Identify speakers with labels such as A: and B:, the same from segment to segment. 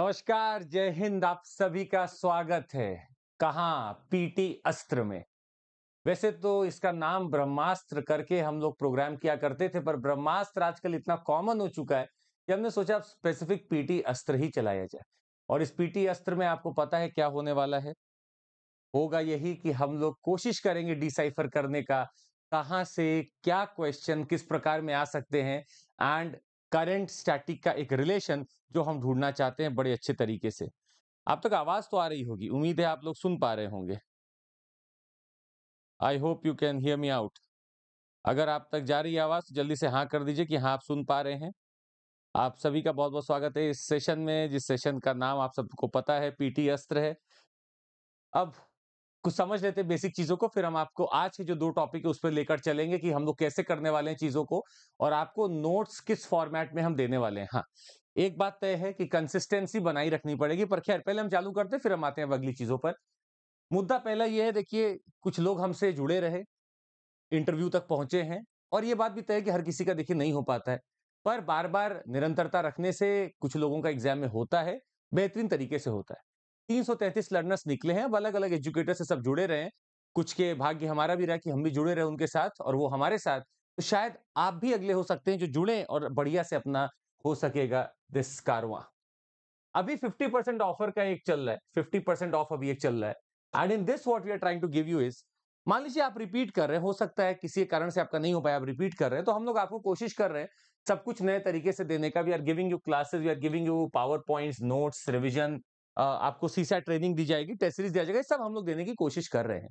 A: नमस्कार जय हिंद आप सभी का स्वागत है कहा पीटी अस्त्र में वैसे तो इसका नाम ब्रह्मास्त्र करके हम लोग प्रोग्राम किया करते थे पर ब्रह्मास्त्र आजकल इतना कॉमन हो चुका है कि हमने सोचा स्पेसिफिक पीटी अस्त्र ही चलाया जाए और इस पीटी अस्त्र में आपको पता है क्या होने वाला है होगा यही कि हम लोग कोशिश करेंगे डिसाइफर करने का कहाँ से क्या क्वेश्चन किस प्रकार में आ सकते हैं एंड करंट स्टैटिक का एक रिलेशन जो हम ढूंढना चाहते हैं बड़े अच्छे तरीके से आप तक आवाज तो आ रही होगी उम्मीद है आप लोग सुन पा रहे होंगे I hope you can hear me out अगर आप तक जा रही आवाज तो जल्दी से हाँ कर दीजिए कि हाँ आप सुन पा रहे हैं आप सभी का बहुत बहुत स्वागत है इस सेशन में जिस सेशन का नाम आप सबको पता है पीटी अस्त्र है अब कुछ समझ लेते हैं बेसिक चीजों को फिर हम आपको आज के जो दो टॉपिक है उस पर लेकर चलेंगे कि हम लोग कैसे करने वाले हैं चीजों को और आपको नोट्स किस फॉर्मेट में हम देने वाले हैं हाँ एक बात तय है कि कंसिस्टेंसी बनाई रखनी पड़ेगी पर खैर पहले हम चालू करते हैं फिर हम आते हैं अगली चीजों पर मुद्दा पहला यह है देखिए कुछ लोग हमसे जुड़े रहे इंटरव्यू तक पहुंचे हैं और ये बात भी तय है कि हर किसी का देखिए नहीं हो पाता है पर बार बार निरंतरता रखने से कुछ लोगों का एग्जाम में होता है बेहतरीन तरीके से होता है 333 लर्नर्स निकले हैं अब अलग अलग एजुकेटर से सब जुड़े रहे हैं कुछ के भाग्य हमारा भी रहा कि हम भी जुड़े रहे उनके साथ और वो हमारे साथ तो शायद आप भी अगले हो सकते हैं जो जुड़े और बढ़िया से अपना हो सकेगा दिस कारवा अभी 50 परसेंट ऑफर का एक चल रहा है 50 परसेंट ऑफ अभी एक चल रहा है and in this what we are trying to give you is मान लीजिए आप रिपीट कर रहे हैं हो सकता है किसी कारण से आपका नहीं हो पाया आप रिपीट कर रहे हैं तो हम लोग आपको कोशिश कर रहे हैं सब कुछ नए तरीके से देने का we are giving you classes we are giving you power point notes revision आपको सीसा ट्रेनिंग दी जाएगी टेस्ट सीरीज दिया जाएगा सब हम लोग देने की कोशिश कर रहे हैं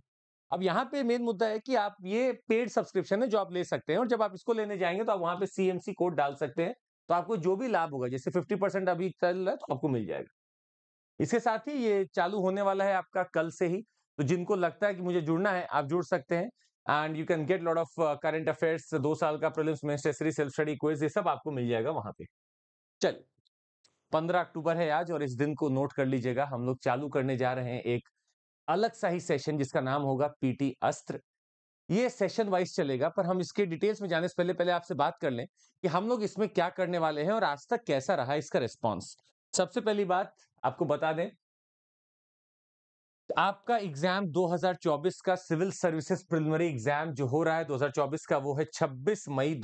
A: अब यहाँ पे मेन मुद्दा है कि आप ये पेड सब्सक्रिप्शन है जो आप ले सकते हैं और जब आप इसको लेने जाएंगे तो आप वहां पे सीएमसी कोड डाल सकते हैं तो आपको जो भी लाभ होगा जैसे 50 परसेंट अभी चल रहा है तो आपको मिल जाएगा इसके साथ ही ये चालू होने वाला है आपका कल से ही तो जिनको लगता है कि मुझे जुड़ना है आप जुड़ सकते हैं and you can get lot of current affairs दो साल का प्रोलिम्स में सेल्फ स्टडी क्वेज ये सब आपको मिल जाएगा वहां पे चलिए पंद्रह अक्टूबर है आज और इस दिन को नोट कर लीजिएगा हम लोग चालू करने जा रहे हैं एक अलग सा ही सेशन जिसका नाम होगा पीटी अस्त्र ये सेशन वाइज चलेगा पर हम इसके डिटेल्स में जाने से पहले पहले आपसे बात कर लें कि हम लोग इसमें क्या करने वाले हैं और आज तक कैसा रहा इसका रिस्पॉन्स सबसे पहली बात आपको बता दें आपका एग्जाम 2024 का सिविल सर्विसेज प्रिलिमिनरी एग्जाम जो हो रहा है 2024 का वो है 26 मई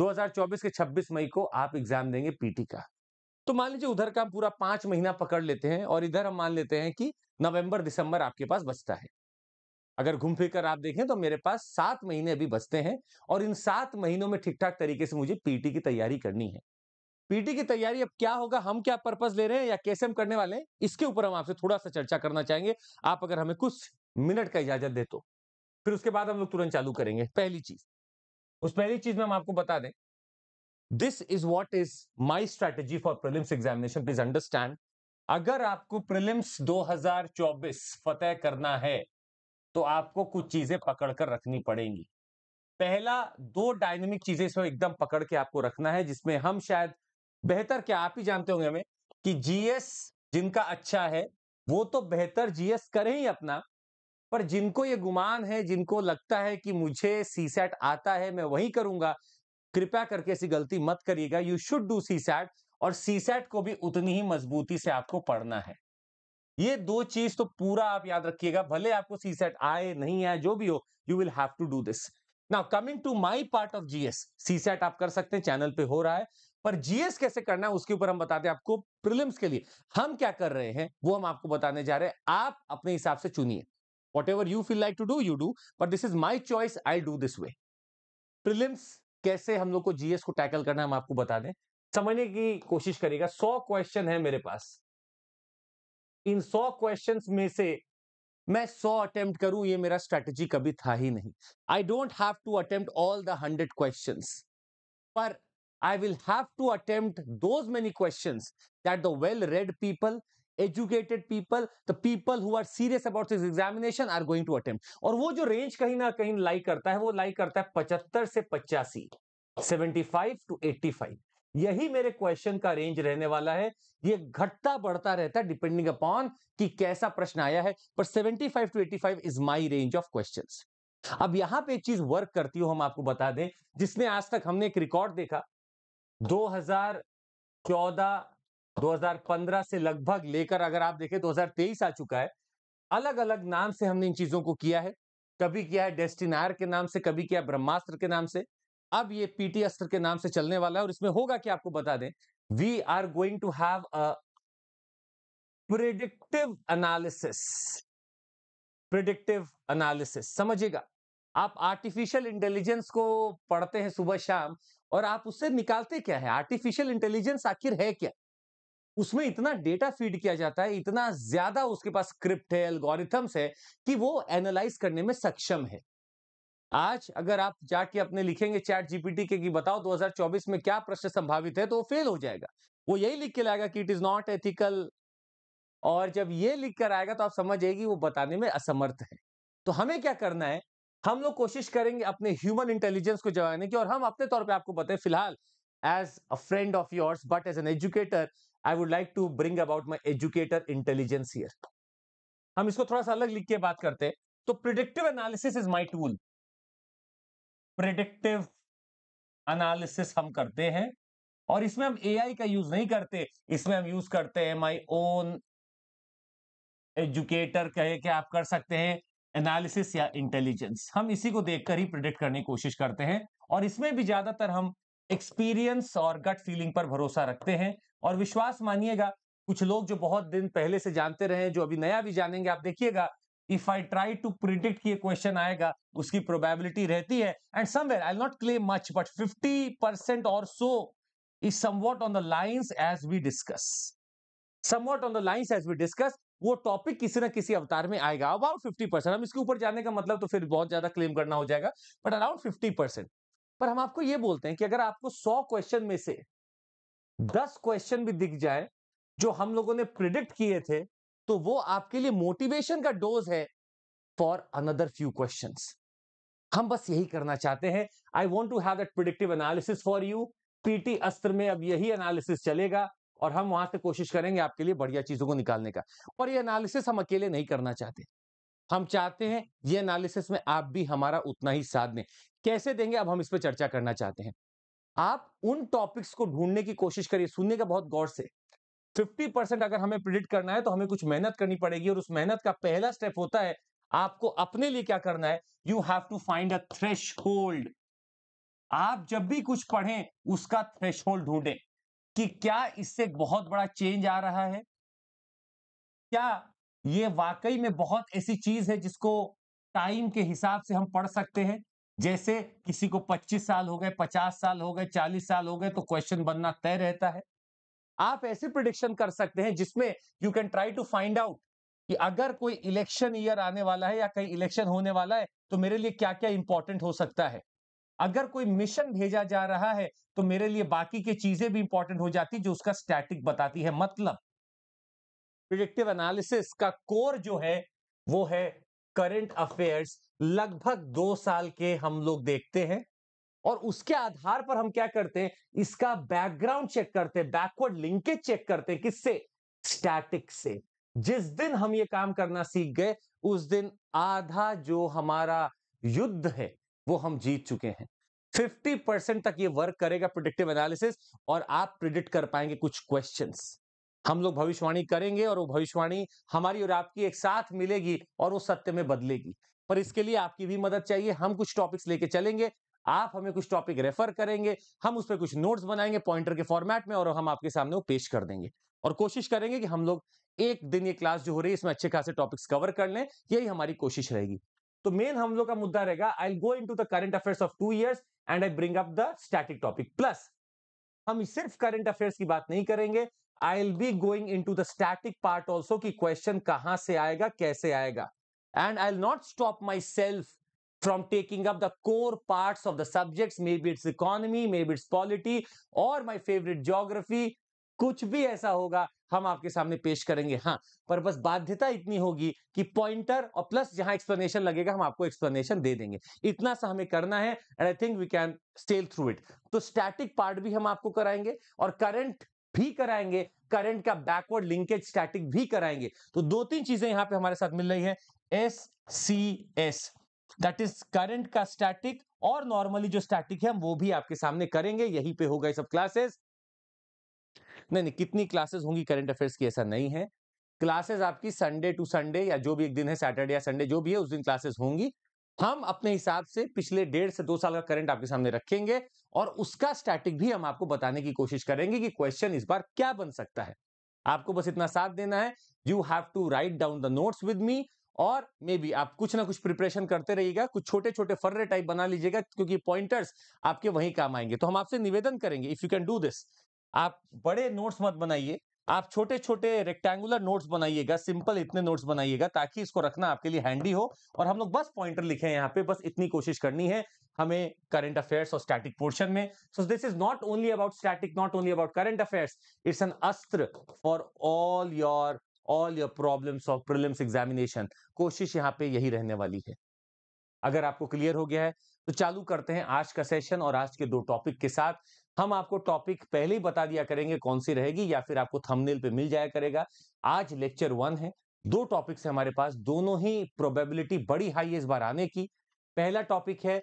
A: 2024 के 26 मई को आप एग्जाम देंगे पीटी का तो मान लीजिए उधर का पूरा पांच महीना पकड़ लेते हैं और इधर हम मान लेते हैं कि नवंबर दिसंबर आपके पास बचता है अगर घूम फिर कर आप देखें तो मेरे पास सात महीने अभी बचते हैं और इन सात महीनों में ठीक ठाक तरीके से मुझे पीटी की तैयारी करनी है पीटी की तैयारी अब क्या होगा हम क्या पर्पज ले रहे हैं या कैसे हम करने वाले हैं इसके ऊपर हम आपसे थोड़ा सा चर्चा करना चाहेंगे आप अगर हमें कुछ मिनट का इजाजत दे तो फिर उसके बाद हम लोग तुरंत चालू करेंगे पहली चीज उस पहली चीज में हम आपको बता दें this is what is my strategy for prelims examination please understand अगर आपको प्रिलिम्स 2024 फतेह करना है तो आपको कुछ चीजें पकड़कर रखनी पड़ेंगी पहला दो डायनेमिक चीजें इसमें एकदम पकड़ के आपको रखना है जिसमें हम शायद बेहतर क्या आप ही जानते होंगे हमें कि जीएस जिनका अच्छा है वो तो बेहतर जीएस करें ही अपना पर जिनको ये गुमान है जिनको लगता है कि मुझे सी सैट आता है मैं वही करूंगा कृपया करके ऐसी गलती मत करिएगा you should do CSAT और सी सैट को भी उतनी ही मजबूती से आपको पढ़ना है ये दो चीज तो पूरा आप याद रखिएगा भले आपको सी सेट आए नहीं आए जो भी हो you will have to do this now coming to my part of GS CSAT आप कर सकते हैं चैनल पे हो रहा है पर जीएस कैसे करना है उसके ऊपर हम बताते हैं आपको प्रिलिम्स के लिए हम क्या कर रहे हैं वो हम आपको बताने जा रहे हैं आप अपने हिसाब से चुनिए whatever you feel like to do you do but this is my choice i'll do this way prelims kaise hum log ko gs ko tackle karna hai hum aapko bata de samajhne ki koshish karega 100 question hai mere paas in 100 questions me se मैं सौ attempt करूं ये मेरा strategy कभी था ही नहीं I don't have to attempt all the hundred question पर I will have to attempt those many question that the well read people educated people the people who are serious about this examination are going to attempt और वो जो range कहीं ना कहीं लाई करता है वो लाई करता है पचहत्तर से पचासी seventy five to eighty five यही मेरे क्वेश्चन का रेंज रहने वाला है ये घटता बढ़ता रहता है डिपेंडिंग अपॉन कि कैसा प्रश्न आया है पर 75 to 85 is my range of questions अब यहां पे एक चीज वर्क करती हो हम आपको बता दें जिसने आज तक हमने एक रिकॉर्ड देखा 2014 2015 से लगभग लेकर अगर आप देखें 2023 आ चुका है अलग अलग नाम से हमने इन चीजों को किया है कभी किया है डेस्टिनायर के नाम से कभी किया ब्रह्मास्त्र के नाम से अब ये पीटी अस्त्र के नाम से चलने वाला है और इसमें होगा कि आपको बता दें we are going to have a predictive analysis predictive analysis समझिएगा आप आर्टिफिशियल इंटेलिजेंस को पढ़ते हैं सुबह शाम और आप उससे निकालते क्या है आर्टिफिशियल इंटेलिजेंस आखिर है क्या उसमें इतना डेटा फीड किया जाता है इतना ज्यादा उसके पास स्क्रिप्ट है एल्गोरिथम्स है कि वो एनालाइज करने में सक्षम है आज अगर आप जाके अपने लिखेंगे चैट जीपीटी के कि बताओ 2024 में क्या प्रश्न संभावित है तो वो फेल हो जाएगा वो यही लिख के लाएगा कि इट इज नॉट एथिकल और जब ये लिख कर आएगा तो आप समझ जाएगी वो बताने में असमर्थ है तो हमें क्या करना है हम लोग कोशिश करेंगे अपने ह्यूमन इंटेलिजेंस को जगाने की और हम अपने तौर पर आपको बताएं फिलहाल as a friend of yours but as an educator I would like to bring about my educator intelligence here हम इसको थोड़ा सा अलग लिख के बात करते हैं तो predictive analysis is my tool predictive analysis हम करते हैं और इसमें हम एआई का यूज नहीं करते इसमें हम यूज करते हैं माई ओन एजुकेटर कहे कि आप कर सकते हैं एनालिसिस या इंटेलिजेंस हम इसी को देखकर ही प्रिडिक्ट करने की कोशिश करते हैं और इसमें भी ज्यादातर हम एक्सपीरियंस और गट फीलिंग पर भरोसा रखते हैं और विश्वास मानिएगा कुछ लोग जो बहुत दिन पहले से जानते रहे जो अभी नया भी जानेंगे आप देखिएगा if I try to predict कि क्वेश्चन आएगा उसकी प्रोबेबिलिटी रहती है and somewhere I not claim much but fifty percent और so is somewhat on the lines as we discuss somewhat on the lines as we discuss वो topic किसी ना किसी अवतार में आएगा अबाउट फिफ्टी परसेंट हम इसके ऊपर जाने का मतलब तो फिर बहुत ज्यादा क्लेम करना हो जाएगा बट अराउंड फिफ्टी परसेंट पर हम आपको ये बोलते हैं कि अगर आपको सौ क्वेश्चन में से दस क्वेश्चन भी दिख जाए जो हम लोगों ने प्रिडिक्ट किए थे तो वो आपके लिए मोटिवेशन का डोज है फॉर अनदर फ्यू क्वेश्चन हम बस यही करना चाहते हैं I want to have at predictive analysis for you PT अस्त्र में अब यही एनालिसिस चलेगा और हम वहां से कोशिश करेंगे आपके लिए बढ़िया चीजों को निकालने का और ये एनालिसिस हम अकेले नहीं करना चाहते हम चाहते हैं ये एनालिसिस में आप भी हमारा उतना ही साथ दें कैसे देंगे अब हम इस पर चर्चा करना चाहते हैं आप उन टॉपिक्स को ढूंढने की कोशिश करिए सुनने का बहुत गौर से 50 परसेंट अगर हमें प्रिडिक्ट करना है तो हमें कुछ मेहनत करनी पड़ेगी और उस मेहनत का पहला स्टेप होता है आपको अपने लिए क्या करना है you have to find a threshold आप जब भी कुछ पढ़ें उसका थ्रेश होल्ड ढूंढें कि क्या इससे बहुत बड़ा चेंज आ रहा है क्या ये वाकई में बहुत ऐसी चीज है जिसको टाइम के हिसाब से हम पढ़ सकते हैं जैसे किसी को 25 साल हो गए 50 साल हो गए 40 साल हो गए तो क्वेश्चन बनना तय रहता है आप ऐसे प्रिडिक्शन कर सकते हैं जिसमें you can try to find out कि अगर कोई इलेक्शन ईयर आने वाला है या कहीं इलेक्शन होने वाला है तो मेरे लिए क्या क्या इंपॉर्टेंट हो सकता है अगर कोई मिशन भेजा जा रहा है तो मेरे लिए बाकी की चीजें भी इंपॉर्टेंट हो जाती जो उसका स्टैटिक बताती है मतलब प्रिडिक्टिव एनालिसिस का कोर जो है वो है करंट अफेयर्स लगभग दो साल के हम लोग देखते हैं और उसके आधार पर हम क्या करते हैं इसका बैकग्राउंड चेक करते हैं बैकवर्ड लिंकेज चेक करते हैं किससे स्टैटिक से जिस दिन हम ये काम करना सीख गए उस दिन आधा जो हमारा युद्ध है वो हम जीत चुके हैं 50 परसेंट तक ये वर्क करेगा प्रिडिक्टिव एनालिसिस और आप प्रिडिक्ट कर पाएंगे कुछ क्वेश्चंस हम लोग भविष्यवाणी करेंगे और वो भविष्यवाणी हमारी और आपकी एक साथ मिलेगी और वो सत्य में बदलेगी पर इसके लिए आपकी भी मदद चाहिए हम कुछ टॉपिक्स लेके चलेंगे आप हमें कुछ टॉपिक रेफर करेंगे हम उस पर कुछ नोट्स बनाएंगे पॉइंटर के फॉर्मेट में और हम आपके सामने वो पेश कर देंगे और कोशिश करेंगे कि हम लोग एक दिन ये क्लास जो हो रही है इसमें अच्छे खासे टॉपिक्स कवर कर लें यही हमारी कोशिश रहेगी तो मेन हम लोग का मुद्दा रहेगा I go into the current affairs of two years and I bring up the static topic plus हम सिर्फ करंट अफेयर्स की बात नहीं करेंगे I will be going into the static part also की क्वेश्चन कहां से आएगा कैसे आएगा and I not stop myself from taking up the core part of the subject maybe it's economy maybe it's polity और my favourite geography कुछ भी ऐसा होगा हम आपके सामने पेश करेंगे हाँ पर बस बाध्यता इतनी होगी कि पॉइंटर और प्लस जहां एक्सप्लेनेशन लगेगा हम आपको एक्सप्लेनेशन दे देंगे इतना सा हमें करना है and I think we can sail through it तो स्टैटिक पार्ट भी हम आपको कराएंगे और करंट भी कराएंगे करंट का बैकवर्ड लिंकेज स्टैटिक भी कराएंगे तो दो तीन चीजें यहां पे हमारे साथ मिल रही है S C S that is current का स्टैटिक और नॉर्मली जो स्टैटिक है हम वो भी आपके सामने करेंगे यही पे होगा सब क्लासेस नहीं नहीं कितनी क्लासेस होंगी करंट अफेयर्स की ऐसा नहीं है क्लासेस आपकी संडे टू संडे या जो भी एक दिन है सैटरडे या संडे जो भी है उस दिन क्लासेस होंगी हम अपने हिसाब से पिछले डेढ़ से दो साल का करंट आपके सामने रखेंगे और उसका स्टैटिक भी हम आपको बताने की कोशिश करेंगे कि क्वेश्चन इस बार क्या बन सकता है आपको बस इतना साथ देना है you have to write down the notes with me और मे बी आप कुछ ना कुछ प्रिपरेशन करते रहिएगा कुछ छोटे छोटे फर्रे टाइप बना लीजिएगा क्योंकि पॉइंटर्स आपके वहीं काम आएंगे तो हम आपसे निवेदन करेंगे if you can do this आप बड़े नोट्स मत बनाइए आप छोटे छोटे रेक्टेंगुलर नोट्स बनाइएगा सिंपल इतने नोट्स बनाइएगा ताकि इसको रखना आपके लिए हैंडी हो और हम लोग बस पॉइंटर लिखे हैं यहाँ पे बस इतनी कोशिश करनी है हमें करंट अफेयर्स और स्टैटिक पोर्शन में so this is not only about static not only about current affairs it's an अस्त्र for all your all your problems of prelims examination कोशिश यहाँ पे यही रहने वाली है अगर आपको क्लियर हो गया है तो चालू करते हैं आज का सेशन और आज के दो टॉपिक के साथ हम आपको टॉपिक पहले ही बता दिया करेंगे कौन सी रहेगी या फिर आपको थंबनेल पे मिल जाया करेगा आज लेक्चर वन है दो टॉपिक है हमारे पास दोनों ही प्रोबेबिलिटी बड़ी हाई है इस बार आने की पहला टॉपिक है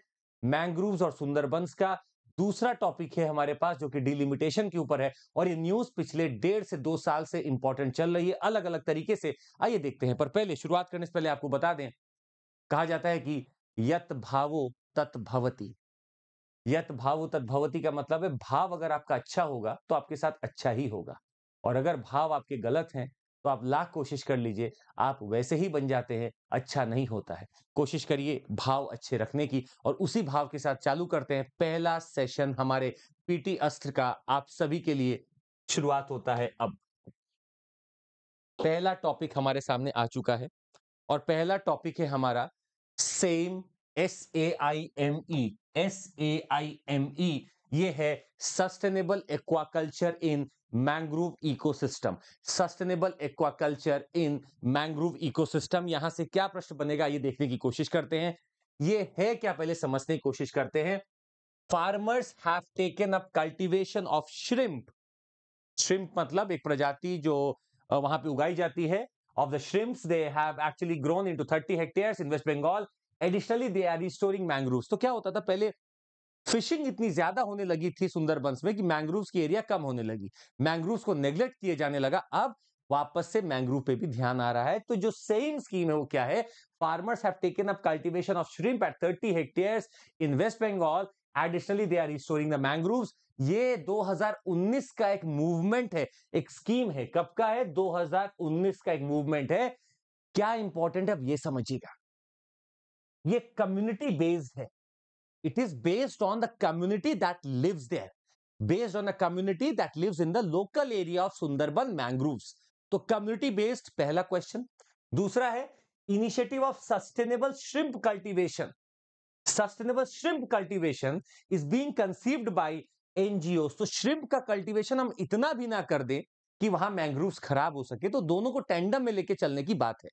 A: मैंग्रोव्स और सुंदरबंस का दूसरा टॉपिक है हमारे पास जो कि डिलिमिटेशन के ऊपर है और ये न्यूज पिछले डेढ़ से दो साल से इंपॉर्टेंट चल रही है अलग अलग तरीके से आइए देखते हैं पर पहले शुरुआत करने से पहले आपको बता दें कहा जाता है कि यत भावो तत् भवती यत तो भाव तद्भवती का मतलब है भाव अगर आपका अच्छा होगा तो आपके साथ अच्छा ही होगा और अगर भाव आपके गलत हैं तो आप लाख कोशिश कर लीजिए आप वैसे ही बन जाते हैं अच्छा नहीं होता है कोशिश करिए भाव अच्छे रखने की और उसी भाव के साथ चालू करते हैं पहला सेशन हमारे पीटी अस्त्र का आप सभी के लिए शुरुआत होता है अब पहला टॉपिक हमारे सामने आ चुका है और पहला टॉपिक है हमारा same S A I M E S A I M E ये है sustainable aquaculture in mangrove ecosystem sustainable aquaculture in mangrove ecosystem यहां से क्या प्रश्न बनेगा ये देखने की कोशिश करते हैं ये है क्या पहले समझने की कोशिश करते हैं farmers have taken up cultivation of shrimp shrimp मतलब एक प्रजाति जो वहां पे उगाई जाती है of the shrimps they have actually grown into 30 hectares in West Bengal additionally they are restoring mangrove तो क्या होता था पहले फिशिंग इतनी ज्यादा होने लगी थी सुंदरबंस में कि मैंग्रोव की एरिया कम होने लगी मैंग्रोव को नेग्लेक्ट किए जाने लगा अब वापस से मैंग्रोव पे भी ध्यान आ रहा है तो जो सेम स्कीम है वो क्या है farmers have taken up cultivation of shrimp at 30 hectares in West Bengal additionally they are restoring the mangrove ये 2019 का एक मूवमेंट है एक स्कीम है कब का है 2019 का एक मूवमेंट है क्या इंपॉर्टेंट है अब ये समझिएगा ये कम्युनिटी बेस्ड है it is based on the community that lives there based on the community that lives in the local area of Sundarban mangroves तो कम्युनिटी बेस्ड पहला क्वेश्चन दूसरा है initiative of sustainable shrimp cultivation sustainable shrimp cultivation is being conceived by NGO तो shrimp का cultivation हम इतना भी ना कर दें कि वहां मैंग्रोव्स खराब हो सके तो दोनों को टेंडम में लेके चलने की बात है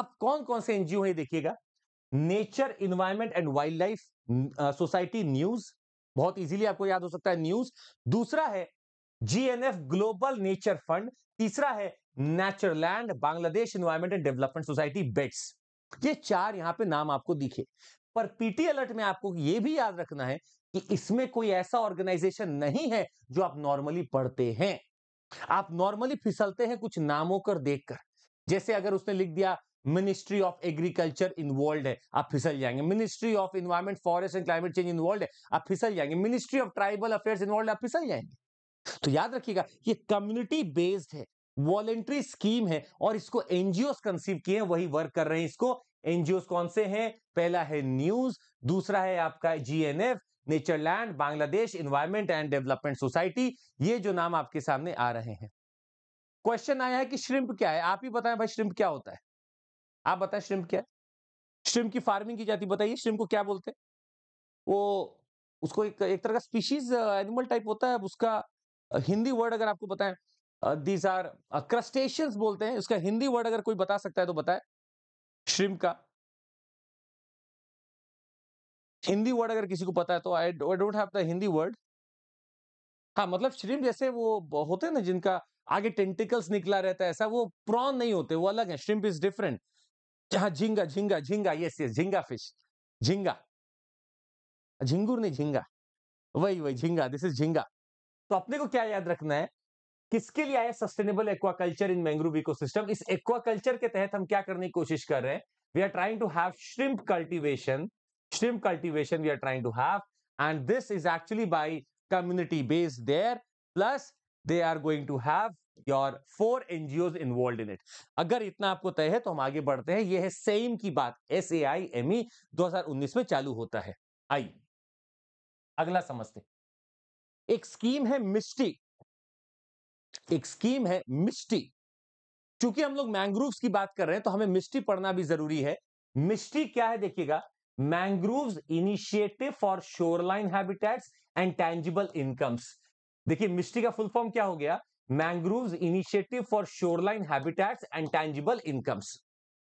A: अब कौन कौन से एनजीओ है देखिएगा nature environment and wildlife society news बहुत इजीली आपको याद हो सकता है न्यूज दूसरा है जीएनएफ ग्लोबल नेचर फंड तीसरा है nature land Bangladesh environment and development society BEDS ये चार यहां पे नाम आपको दिखे पर पीटी अलर्ट में आपको ये भी याद रखना है कि इसमें कोई ऐसा ऑर्गेनाइजेशन नहीं है जो आप नॉर्मली पढ़ते हैं आप नॉर्मली फिसलते हैं कुछ नामों कर देखकर जैसे अगर उसने लिख दिया मिनिस्ट्री ऑफ एग्रीकल्चर इन्वॉल्व है आप फिसल जाएंगे ministry of environment forest and climate change involve है आप फिसल जाएंगे ministry of tribal affairs involve आप फिसल जाएंगे तो याद रखिएगा ये कम्युनिटी बेस्ड है वॉलेंट्री स्कीम है और इसको एनजीओ कंसीव किए वही वर्क कर रहे हैं इसको एनजीओ कौन से हैं पहला है न्यूज दूसरा है आपका GNF nature land Bangladesh environment and development society ये जो नाम आपके सामने आ रहे हैं क्वेश्चन आया है कि श्रिम्प क्या है आप ही बताएं भाई श्रिम्प क्या होता है आप बताएं श्रिम्प क्या है श्रिम्प की फार्मिंग की जाती बताइए श्रिम्प को क्या बोलते हैं वो उसको एक एक तरह का स्पीशीज एनिमल टाइप होता है उसका हिंदी वर्ड अगर आपको बताएं दीज आर क्रस्टेशियंस बोलते हैं उसका हिंदी वर्ड अगर कोई बता सकता है तो बताए श्रिम्प का हिंदी वर्ड अगर किसी को पता है तो I don't have the Hindi word हाँ मतलब श्रिम्प जैसे वो होते हैं ना जिनका आगे टेंटिकल्स निकला रहता है ऐसा वो प्रॉन नहीं होते वो अलग है श्रिम्प इज डिफरेंट जहां झिंगा झिंगा झिंगा यस यस झिंगा फिश झिंगा झिंगूर नहीं झिंगा वही वही झिंगा दिस इज झिंगा तो अपने को क्या याद रखना है किसके लिए आया sustainable aquaculture in mangrove ecosystem इस एक्वाकल्चर के तहत हम क्या करने की कोशिश कर रहे हैं we are trying to have shrimp cultivation shrimp cultivation we are trying to have and this is actually by community based there plus they are going to have your four NGO involve in it अगर इतना आपको तय है तो हम आगे बढ़ते हैं यह है सेम की बात एस ए आई एम ई दो में चालू होता है आई अगला समझते एक स्कीम है मिस्टी एक स्कीम है मिस्टी चूंकि हम लोग मैंग्रूव की बात कर रहे हैं तो हमें मिस्टी पढ़ना भी जरूरी है मिस्टी क्या है देखिएगा mangrove initiative for shoreline habitats and tangible incomes देखिए मिस्टी का फुल फॉर्म क्या हो गया mangroves initiative for shoreline habitats and tangible incomes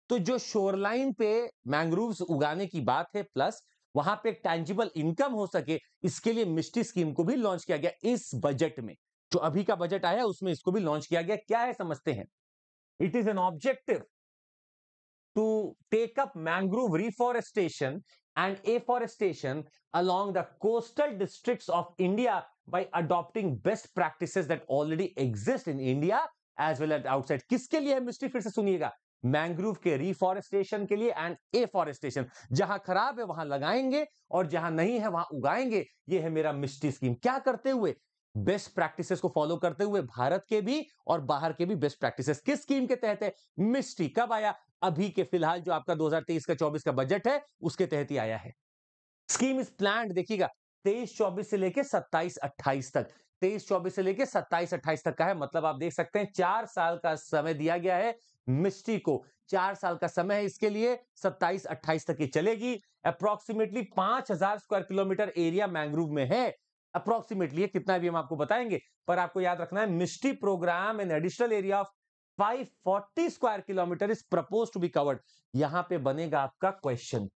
A: तो जो शोरलाइन पे मैंग्रोव्स उगाने की बात है प्लस वहां पे टैंजिबल इनकम हो सके इसके लिए मिस्टी स्कीम को भी लॉन्च किया गया इस बजट में जो अभी का बजट आया उसमें इसको भी लॉन्च किया गया क्या है समझते हैं it is an objective to take up mangrove reforestation and afforestation along the coastal district of India by adopting best practices that already exist in India as well as outside. किसके लिए mystery फिर से सुनिएगा mangrove के reforestation के लिए and afforestation जहां खराब है वहां लगाएंगे और जहां नहीं है वहां उगाएंगे ये है मेरा मिस्ट्री स्कीम क्या करते हुए बेस्ट प्रैक्टिसेस को फॉलो करते हुए भारत के भी और बाहर के भी बेस्ट प्रैक्टिसेस किस स्कीम के तहत है मिस्ट्री कब आया अभी के फिलहाल जो आपका 2023 का 24 का बजट है उसके तहत ही आया है स्कीम इज प्लान देखिएगा तेईस चौबीस से लेके सत्ताईस अट्ठाईस तक तेईस चौबीस से लेके सत्ताईस अट्ठाईस तक का है मतलब आप देख सकते हैं चार साल का समय दिया गया है मिस्ट्री को चार साल का समय है इसके लिए सत्ताईस अट्ठाईस तक ये चलेगी अप्रोक्सीमेटली पांच हजार स्क्वायर किलोमीटर एरिया मैंग्रोव में है अप्रोक्सीमेटली कितना भी हम आपको बताएंगे पर आपको याद रखना है MISHTI programme in additional area of 540 square kilometre is propose to be covered यहां पे बनेगा आपका क्वेश्चन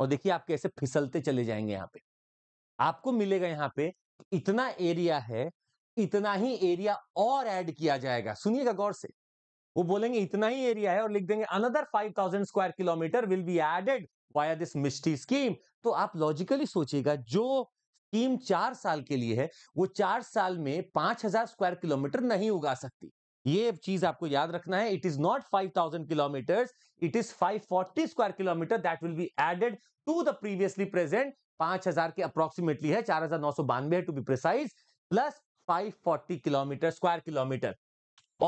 A: और देखिए आप कैसे फिसलते चले जाएंगे यहाँ पे आपको मिलेगा यहाँ पे इतना एरिया है इतना ही एरिया और ऐड किया जाएगा सुनिएगा गौर से वो बोलेंगे इतना ही एरिया है और लिख देंगे another 5000 square kilometre will be added via this MISHTI scheme तो आप लॉजिकली सोचिएगा जो स्कीम चार साल के लिए है वो चार साल में 5000 स्क्वायर किलोमीटर नहीं उगा सकती ये चीज आपको याद रखना है it is not 5000 kilometre it is 540 square kilometre that will be added to the previously present 5000 के अप्रोक्सीमेटली है चार हजार नौ सौ बानवे है to be precise plus 540 kilometre square kilometre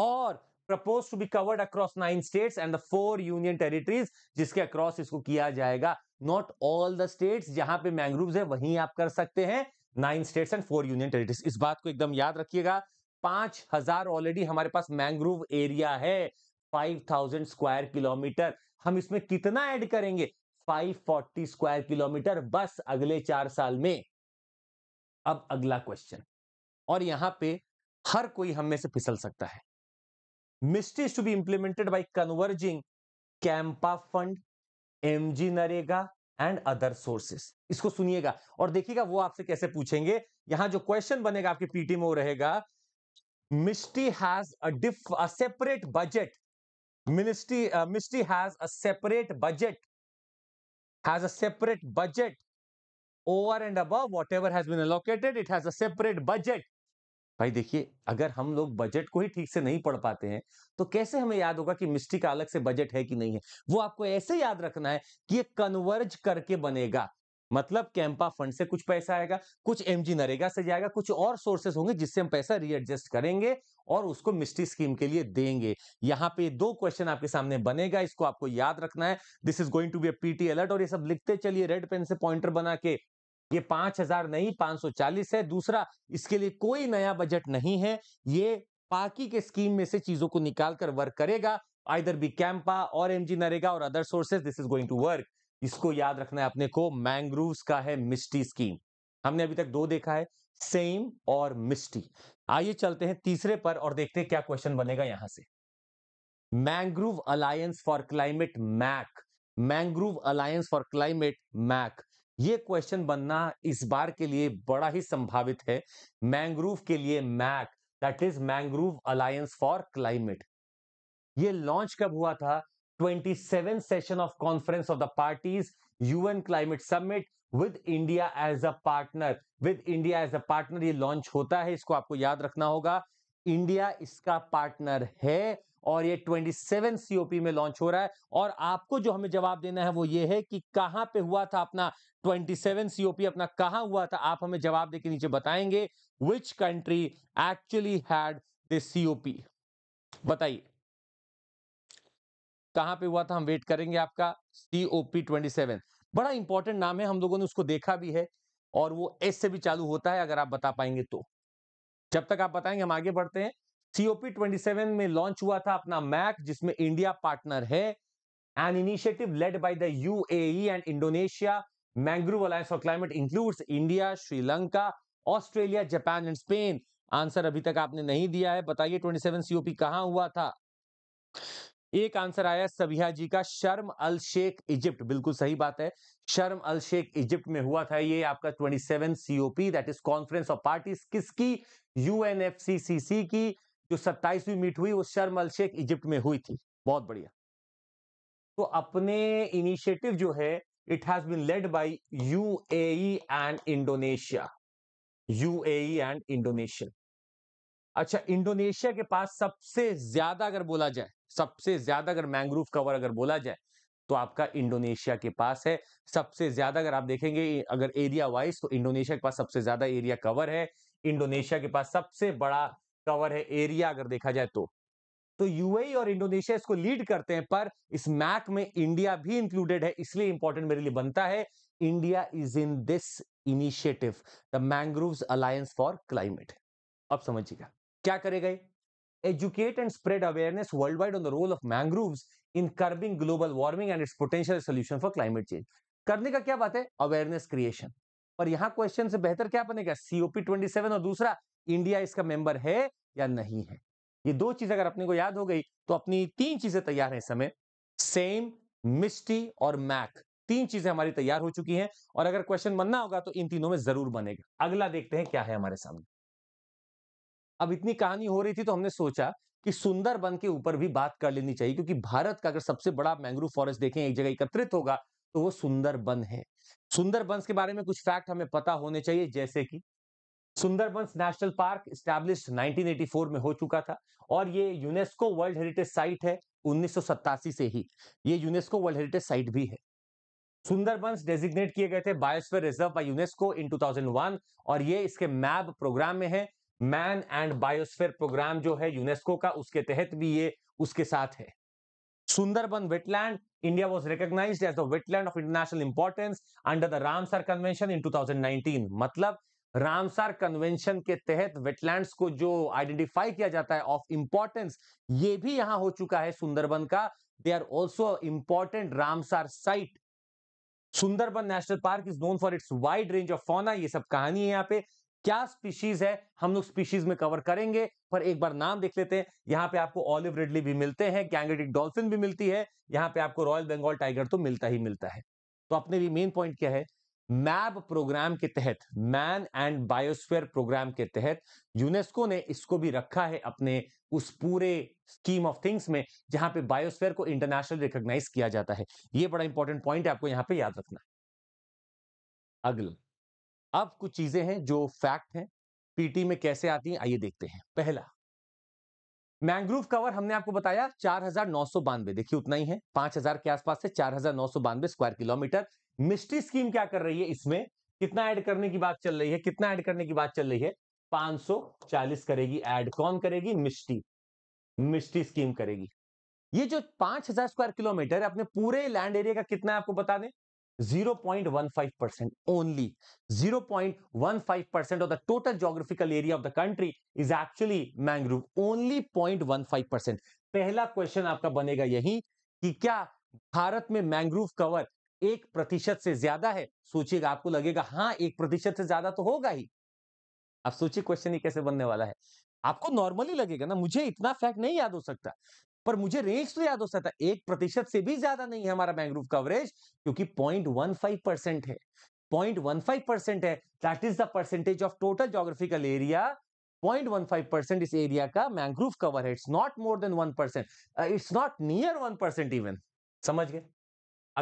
A: और propose to be covered across nine states and the four union territories जिसके across इसको किया जाएगा नॉट ऑल द स्टेट्स जहां पे मैंग्रोव्स है वहीं आप कर सकते हैं nine states and four union territories इस बात को एकदम याद रखिएगा पांच हजार ऑलरेडी हमारे पास मैंग्रोव एरिया है फाइव थाउजेंड स्क्वायर किलोमीटर हम इसमें कितना ऐड करेंगे फाइव फोर्टी स्क्वायर किलोमीटर बस अगले चार साल में अब अगला क्वेश्चन और यहां पे हर कोई हम में से फिसल सकता है MISHTI's to be implemented by converging CAMPA fund M G NREGA and other sources इसको सुनिएगा और देखिएगा वो आपसे कैसे पूछेंगे यहां जो क्वेश्चन बनेगा आपके पीटी में वो रहेगा Misty has a, diff, a separate budget. Misty, uh, Misty has a separate budget, has a separate budget over and above whatever has been allocated. It has a separate budget. भाई देखिए अगर हम लोग budget को ही ठीक से नहीं पढ़ पाते हैं तो कैसे हमें याद होगा कि मिस्टी का अलग से बजट है कि नहीं है वो आपको ऐसे याद रखना है कि ये कन्वर्ज करके बनेगा मतलब कैंपा फंड से कुछ पैसा आएगा कुछ एम जी नरेगा से जाएगा कुछ और सोर्सेस होंगे जिससे हम पैसा रीएडजस्ट करेंगे और उसको मिस्ट्री स्कीम के लिए देंगे यहाँ पे दो क्वेश्चन आपके सामने बनेगा इसको आपको याद रखना है this is going to be a PT alert और ये सब लिखते चलिए रेड पेन से पॉइंटर बना के ये पांच हजार नहीं पांच सौ चालीस है दूसरा इसके लिए कोई नया बजट नहीं है ये बाकी के स्कीम में से चीजों को निकालकर वर्क करेगा आइदर बी कैंपा और एमजी नरेगा और other sources this is going to work इसको याद रखना है अपने को मैंग्रूव का है मिस्टी स्कीम हमने अभी तक दो देखा है सेम और मिस्टी आइए चलते हैं तीसरे पर और देखते हैं क्या क्वेश्चन बनेगा यहां से mangrove alliance for climate MAC mangrove alliance for climate MAC ये क्वेश्चन बनना इस बार के लिए बड़ा ही संभावित है मैंग्रोव के लिए MAC that is mangrove alliance for climate ये लॉन्च कब हुआ था 27th session of Conference of the Parties, UN Climate Summit with india as a partner with india as a partner ye launch hota hai isko aapko yaad rakhna hoga india iska partner hai और ये 27 COP में launch हो रहा है और आपको जो हमें जवाब देना है वो ये है कि कहां पे हुआ था अपना 27 सीओपी अपना कहां हुआ था आप हमें जवाब देके नीचे बताएंगे which country actually had this COP बताइए कहाँ पे हुआ था हम वेट करेंगे आपका C O P twenty seven बड़ा इंपॉर्टेंट नाम है हम लोगों ने उसको देखा भी है और वो एस से भी चालू होता है अगर आप बता पाएंगे तो जब तक आप बताएंगे हम आगे बढ़ते हैं सीओपी ट्वेंटी सेवन में लॉन्च हुआ था अपना मैक जिसमें इंडिया पार्टनर है an initiative led by the UAE and Indonesia mangrove alliance for climate includes India Sri Lanka Australia Japan and Spain answer अभी तक आपने नहीं दिया है बताइए ट्वेंटी सेवन सीओपी कहां हुआ था एक आंसर आया सभिया जी का शर्म अल शेख इजिप्ट बिल्कुल सही बात है शर्म अल शेख इजिप्ट में हुआ था ये आपका 27 COP that is conference of parties किसकी यूएनएफसीसीसी की जो 27वीं मीट हुई वो शर्म अल शेख इजिप्ट में हुई थी बहुत बढ़िया तो अपने इनिशिएटिव जो है it has been led by UAE and Indonesia UAE and Indonesia अच्छा इंडोनेशिया के पास सबसे ज्यादा अगर बोला जाए सबसे ज्यादा अगर मैंग्रोव कवर अगर बोला जाए तो आपका इंडोनेशिया के पास है सबसे ज्यादा अगर आप देखेंगे अगर एरिया वाइज तो इंडोनेशिया के पास सबसे ज्यादा एरिया कवर है इंडोनेशिया के पास सबसे बड़ा कवर है एरिया अगर देखा जाए तो तो यूएई और इंडोनेशिया इसको लीड करते हैं पर इस मैक में इंडिया भी इंक्लूडेड है इसलिए इंपॉर्टेंट मेरे लिए बनता है India is in this initiative the mangroves alliance for climate अब समझिएगा क्या करेगा and spread awareness worldwide on the role of mangrove in curbing global warming and its potential solution for climate change करने का क्या बात है awareness creation पर यहां क्वेश्चन से बेहतर क्या बनेगा सीओपी ट्वेंटी सेवन और दूसरा इंडिया इसका मेंबर है या नहीं है ये दो चीज अगर अपने को याद हो गई तो अपनी तीन चीजें तैयार है समय सेम मिस्टी और मैक तीन चीजें हमारी तैयार हो चुकी हैं और अगर क्वेश्चन बनना होगा तो इन तीनों में जरूर बनेगा अगला देखते हैं क्या है हमारे सामने अब इतनी कहानी हो रही थी तो हमने सोचा कि सुंदर बन के ऊपर भी बात कर लेनी चाहिए क्योंकि भारत का अगर सबसे बड़ा मैंग्रोव फॉरेस्ट देखें एक जगह एकत्रित होगा तो वो सुंदर बन है सुंदर बंस के बारे में कुछ फैक्ट हमें पता होने चाहिए जैसे कि सुंदर बंस नेशनल पार्क स्टैब्लिश 1984 में हो चुका था और ये यूनेस्को वर्ल्ड हेरिटेज साइट है उन्नीस से ही ये यूनेस्को वर्ल्ड हेरिटेज साइट भी है सुंदरबंस डेजिग्नेट किए गए थे biosphere reserve by UNESCO in 2001 और ये इसके मैप प्रोग्राम में है मैन एंड बायोस्फेयर प्रोग्राम जो है यूनेस्को का उसके तहत भी ये उसके साथ है Sundarban wetland India was recognise as the wetland of international importance under the Ramsar convention in 2019 मतलब रामसार कन्वेंशन के तहत वेटलैंड्स को जो आइडेंटिफाई किया जाता है ऑफ इंपॉर्टेंस ये भी यहां हो चुका है सुंदरबन का they are also important Ramsar site Sundarban national park is known for its wide range of fauna ये सब कहानी है यहाँ पे क्या स्पीशीज है हम लोग स्पीशीज में कवर करेंगे पर एक बार नाम देख लेते हैं यहाँ पे आपको ऑलिव रेडली भी मिलते हैं कैंगेटिक डॉल्फिन भी मिलती है यहाँ पे आपको रॉयल बंगाल टाइगर तो मिलता ही मिलता है तो अपने भी मेन पॉइंट क्या है मैब प्रोग्राम के तहत मैन एंड बायोस्फेयर प्रोग्राम के तहत यूनेस्को ने इसको भी रखा है अपने उस पूरे स्कीम ऑफ थिंग्स में जहां पे बायोस्फेयर को इंटरनेशनल रिकॉग्नाइज किया जाता है ये बड़ा इंपॉर्टेंट पॉइंट है आपको यहां पे याद रखना अगला अब कुछ चीजें हैं जो फैक्ट हैं पीटी में कैसे आती हैं आइए देखते हैं पहला मैंग्रोव कवर हमने आपको बताया चार हजार नौ सौ बानवे देखिए उतना ही है पांच हजार के आसपास से चार हजार नौ सौ बानवे स्क्वायर किलोमीटर मिस्ट्री स्कीम क्या कर रही है इसमें कितना ऐड करने की बात चल रही है कितना ऐड करने की बात चल रही है 540 करेगी ऐड कौन करेगी मिस्टी मिस्टी स्कीम करेगी ये जो 5000 स्क्वायर किलोमीटर अपने पूरे लैंड एरिया का कितना है आपको बता दें 0.15 percent only 0.15 percent of the total geographical area of the country is actually mangrove only 0.15 percent पहला क्वेश्चन आपका बनेगा यही कि क्या भारत में मैंग्रोव कवर एक प्रतिशत से ज्यादा है सोचिएगा आपको लगेगा हाँ एक प्रतिशत से ज्यादा तो होगा ही आप सोचिए क्वेश्चन ही कैसे बनने वाला है आपको नॉर्मली लगेगा ना मुझे इतना फैक्ट नहीं याद हो सकता पर मुझे रेंज तो याद हो सकता है एक प्रतिशत से भी ज्यादा नहीं है हमारा मैंग्रोव कवरेज क्योंकि पॉइंट वन फाइव परसेंट है पॉइंट वन फाइव परसेंट है that is the percentage of total geographical area 0.15 परसेंट इस एरिया का मैंग्रोव कवर है it's not more than one percent it's not near one percent even समझ गए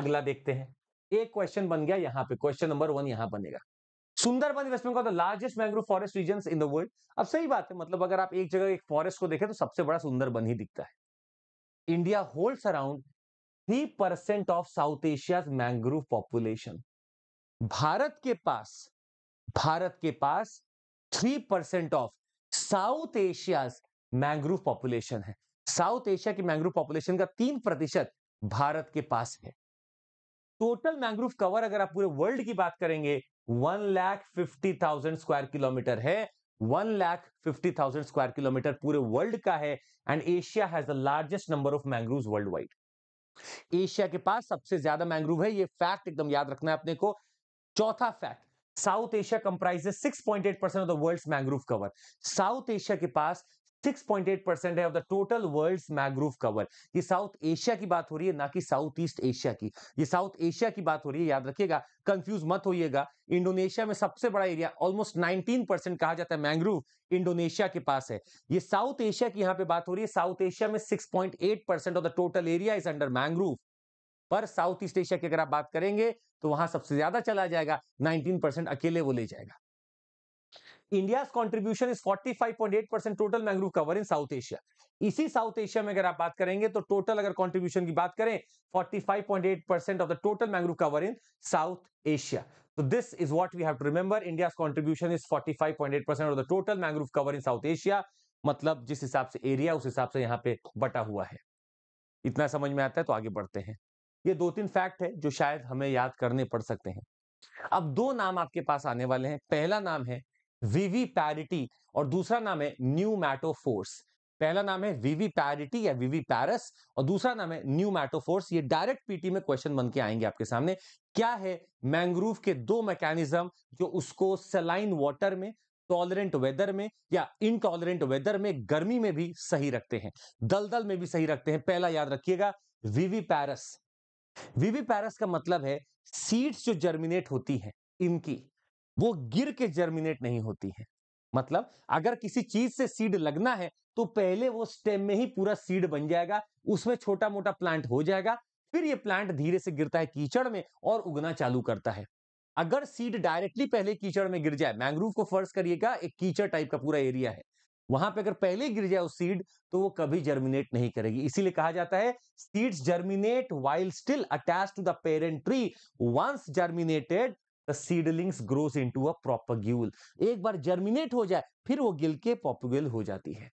A: अगला देखते हैं एक क्वेश्चन बन गया यहाँ पे क्वेश्चन नंबर वन यहां बनेगा Sundarban West Bengal largest mangrove forest region in the world अब सही बात है मतलब अगर आप एक जगह एक फॉरेस्ट को देखें तो सबसे बड़ा सुंदरबन ही दिखता है India holds around three percent of South Asia mangrove population Bharat के पास भारत के पास percent of South Asia's mangrove population है साउथ एशिया की मैंग्रोव पॉपुलेशन का तीन प्रतिशत भारत के पास है टोटल मैंग्रोव कवर अगर आप पूरे वर्ल्ड की बात करेंगे one lakh fifty thousand square kilometre है one lakh fifty thousand square kilometre पूरे वर्ल्ड का है and Asia has the largest number of mangrove world wide Asia के पास सबसे ज्यादा मैंग्रोव है ये फैक्ट एकदम याद रखना है अपने को चौथा fact South Asia comprises 6.8 percent of the world's mangrove cover South Asia के पास 6.8 परसेंट है of the total world's mangrove cover ये साउथ एशिया की बात हो रही है ना कि साउथ ईस्ट एशिया की ये साउथ एशिया की बात हो रही है याद रखिएगा कंफ्यूज मत होइएगा इंडोनेशिया में सबसे बड़ा एरिया ऑलमोस्ट 19 परसेंट कहा जाता है मैंग्रोव इंडोनेशिया के पास है ये साउथ एशिया की यहां पे बात हो रही है साउथ एशिया में 6.8 of the total area is under mangrove पर साउथ ईस्ट एशिया की अगर आप बात करेंगे तो वहां सबसे ज्यादा चला जाएगा 19 अकेले वो ले जाएगा India contribution is 45.8 percent total mangrove cover in South Asia इसी साउथ एशिया में अगर आप बात करेंगे तो टोटल अगर कॉन्ट्रीब्यूशन की बात करें 45.8 percent of the total mangrove cover in South Asia तो this is what we have to remember India contribution is 45.8 percent of the total mangrove cover in South Asia मतलब जिस हिसाब से एरिया उस हिसाब से यहाँ पे बटा हुआ है इतना समझ में आता है तो आगे बढ़ते हैं ये दो तीन फैक्ट है जो शायद हमें याद करने पड़ सकते हैं अब दो नाम आपके पास आने वाले हैं पहला नाम है वीवी पैरिटी और दूसरा नाम है न्यू मैटो फोर्स पहला नाम है वीवी पैरिटी या वीवी पैरस और दूसरा नाम है न्यू मैटो फोर्स ये डायरेक्ट पीटी में क्वेश्चन बन के आएंगे आपके सामने क्या है मैंग्रोव के दो मैकेनिज्म जो उसको सलाइन वाटर में टॉलरेंट वेदर में या इनटॉलरेंट वेदर में गर्मी में भी सही रखते हैं दलदल में भी सही रखते हैं पहला याद रखिएगा वीवी पैरस वीवी पैरस का मतलब है सीड्स जो जर्मिनेट होती हैं इनकी वो गिर के जर्मिनेट नहीं होती है मतलब अगर किसी चीज से सीड लगना है तो पहले वो स्टेम में ही पूरा सीड बन जाएगा उसमें छोटा मोटा प्लांट हो जाएगा फिर ये प्लांट धीरे से गिरता है कीचड़ में और उगना चालू करता है अगर सीड डायरेक्टली पहले कीचड़ में गिर जाए मैंग्रूव को फर्ज करिएगा एक कीचड़ टाइप का पूरा एरिया है वहां पे अगर पहले गिर जाए उस सीड तो वो कभी जर्मिनेट नहीं करेगी इसीलिए कहा जाता है seeds germinate while still attach to the parent tree once germinated seedlings grows into a propagule एक बार जर्मिनेट हो जाए फिर वो गिल के प्रोपग्यूल हो जाती है